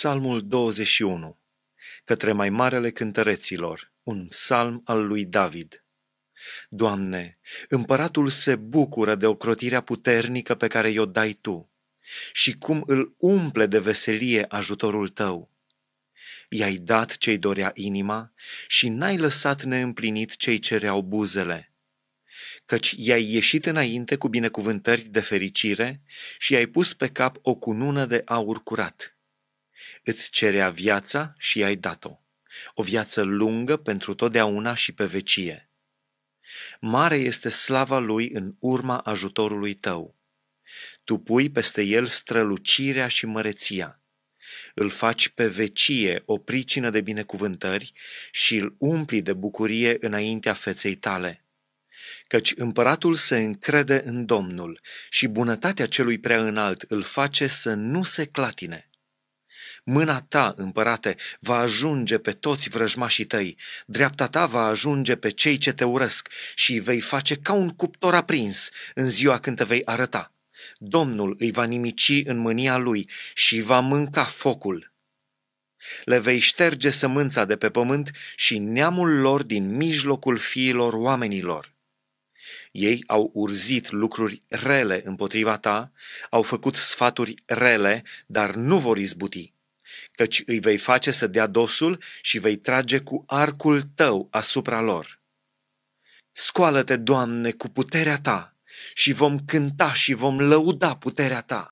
Psalmul 21 Către mai marele cântăreților, un psalm al lui David. Doamne, împăratul se bucură de ocrotirea puternică pe care i-o dai Tu și cum îl umple de veselie ajutorul Tău. I-ai dat ce-i dorea inima și n-ai lăsat neîmplinit cei cereau buzele căci i-ai ieșit înainte cu binecuvântări de fericire și i-ai pus pe cap o cunună de aur curat. Îți cerea viața și ai dat-o. O viață lungă pentru totdeauna și pe vecie. Mare este slava lui în urma ajutorului tău. Tu pui peste el strălucirea și măreția. Îl faci pe vecie o pricină de binecuvântări și îl umpli de bucurie înaintea feței tale căci împăratul se încrede în Domnul și bunătatea celui prea înalt îl face să nu se clatine. Mâna ta, împărate, va ajunge pe toți vrăjmașii tăi, dreapta ta va ajunge pe cei ce te urăsc și îi vei face ca un cuptor aprins în ziua când te vei arăta. Domnul îi va nimici în mânia lui și va mânca focul. Le vei șterge sămânța de pe pământ și neamul lor din mijlocul fiilor oamenilor. Ei au urzit lucruri rele împotriva ta, au făcut sfaturi rele, dar nu vor izbuti căci îi vei face să dea dosul și vei trage cu arcul tău asupra lor. Scoală-te, Doamne, cu puterea ta și vom cânta și vom lăuda puterea ta.